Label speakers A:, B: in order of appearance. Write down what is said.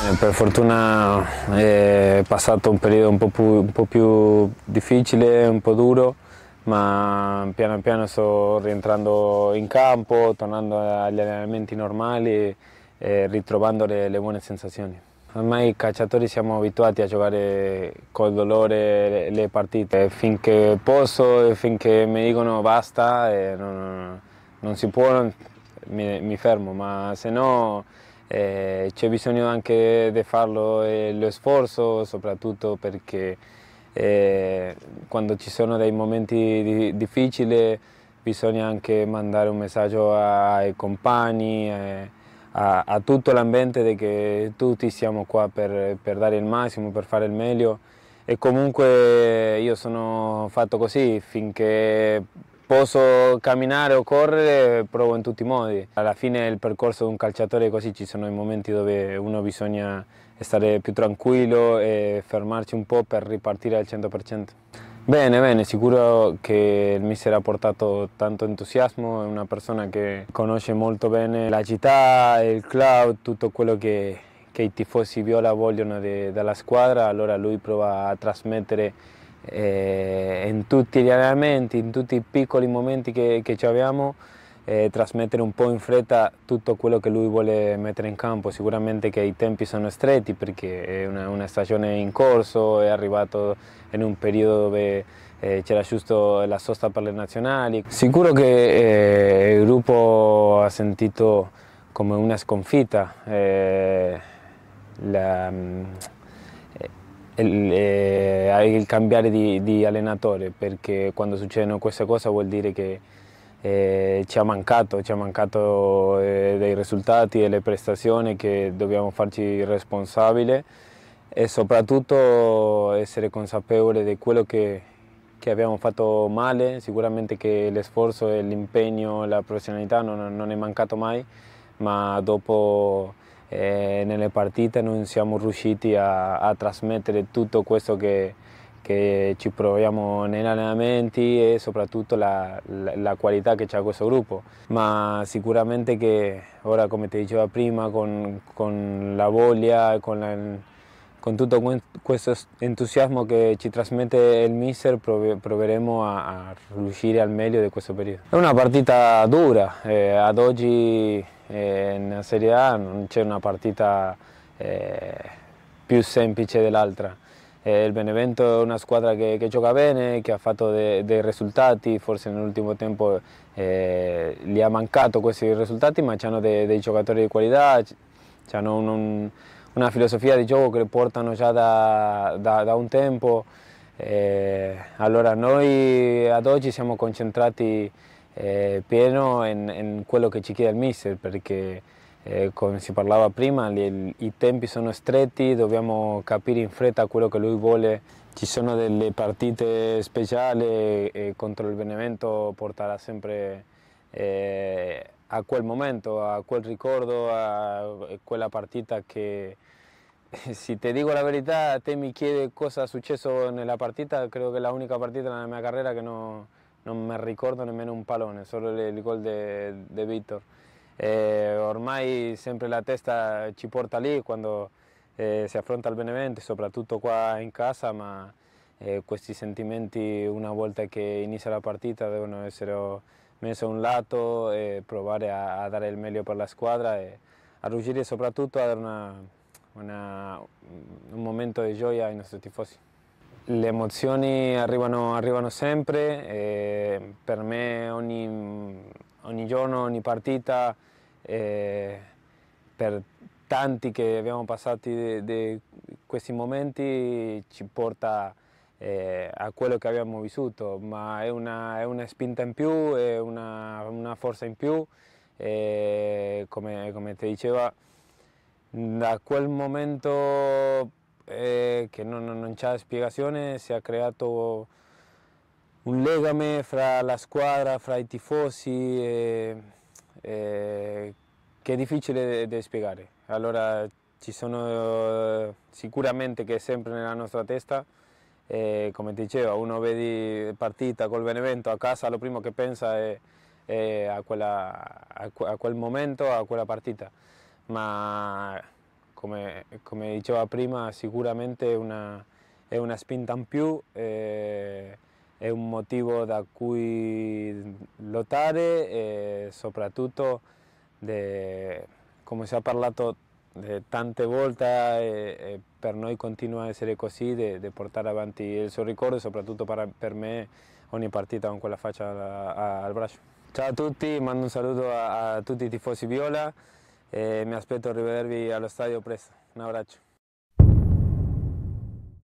A: Eh, per fortuna è passato un periodo un po, più, un po più difficile, un po' duro, ma piano piano sto rientrando in campo, tornando agli allenamenti normali e ritrovando le, le buone sensazioni. Ormai i calciatori siamo abituati a giocare col dolore le partite, finché posso, finché mi dicono basta, non, non si può, mi, mi fermo, ma se no eh, c'è bisogno anche di fare eh, lo sforzo, soprattutto perché eh, quando ci sono dei momenti di, difficili bisogna anche mandare un messaggio ai compagni, eh, a, a, tutto l'ambiente che tutti siamo qua per, per dare il massimo, per fare il meglio e comunque io sono fatto così finché posso camminare o correre, provo in tutti i modi. Alla fine del percorso di un calciatore così ci sono i momenti dove uno bisogna stare più tranquillo e fermarci un po' per ripartire al 100%. Bene, bene, sicuro che il mister ha portato tanto entusiasmo, è una persona che conosce molto bene la città, il club, tutto quello che, che i tifosi viola vogliono de, dalla squadra, allora lui prova a trasmettere eh, in tutti gli allenamenti, in tutti i piccoli momenti che, che abbiamo, eh, trasmettere un po' in fretta tutto quello che lui vuole mettere in campo. Sicuramente che i tempi sono stretti perché è una, una stagione in corso, è arrivato in un periodo dove eh, c'era giusto la sosta per le nazionali. Sicuro che eh, il gruppo ha sentito come una sconfitta. Eh, la, mm, eh, il, eh, il cambiare di, di, allenatore perché quando succedono queste cose vuol dire che eh, ci ha mancato, ci ha mancato eh, dei risultati, delle prestazioni che dobbiamo farci responsabili e soprattutto essere consapevoli di quello che, che abbiamo fatto male, sicuramente che l'esforzo, l'impegno, la professionalità non, non è mancato mai, ma dopo eh, nelle partite non siamo riusciti a, a trasmettere tutto questo che, che, ci proviamo negli allenamenti e soprattutto la, la, la qualità che ha questo gruppo. Ma sicuramente che ora, come ti dicevo prima, con, con la voglia, con con tutto questo entusiasmo che ci trasmette il mister proveremo a, a riuscire al meglio di questo periodo. È una partita dura, eh, ad oggi eh, nella Serie A non c'è una partita eh, più semplice dell'altra. il Benevento è una squadra che, che gioca bene, che ha fatto de, dei risultati, forse nell'ultimo tempo eh, gli ha mancato questi risultati, ma hanno dei, dei giocatori di qualità, hanno un, un, una filosofia di gioco che portano già da, da, da un tempo. Eh, allora noi ad oggi siamo concentrati eh, pieno in, in, quello che ci chiede il mister perché eh, come si parlava prima li, i tempi sono stretti, dobbiamo capire in fretta quello che lui vuole. Ci sono delle partite speciali e contro il Benevento porterà sempre eh, a quel momento, a quel ricordo, a quella partita che se ti dico la verità, te mi chiedi cosa è successo nella partita, credo che è l'unica partita nella mia carriera che non non mi ricordo nemmeno un pallone, solo il gol di, Vitor. ormai sempre la testa ci porta lì quando eh, si affronta il Benevento, soprattutto qua in casa, ma eh, questi sentimenti una volta che inizia la partita devono essere messi a un lato e provare a, a dare il meglio per la squadra e a riuscire soprattutto a dare una, una, un momento di gioia ai nostri tifosi. Le emozioni arrivano, arrivano sempre, per me ogni, ogni, giorno, ogni partita, per tanti che abbiamo passato di, questi momenti ci porta eh, a quello che abbiamo vissuto, ma è una, è una spinta in più, è una, una forza in più, eh, come, come ti diceva, da quel momento eh, che non, non ha spiegazione, si è creato un legame fra la squadra, fra i tifosi, eh, eh, che è difficile da spiegare. Eh. Allora ci sono sicuramente che è sempre nella nostra testa, eh, come ti dicevo, uno vedi partita col Benevento a casa, lo primo che pensa è, è a, quella, a, a quel momento, a quella partita. Ma come, come diceva prima sicuramente una, è una spinta in più, eh, è un motivo da cui lottare e soprattutto de, come si è parlato tante volte eh, per noi continua a essere così, di portare avanti il suo ricordo, soprattutto per me ogni partita con quella faccia al braccio. Ciao a tutti, mando un saluto a, a tutti i tifosi Viola. eh, mi aspetto di rivedervi al Estadio presto. Un abrazo.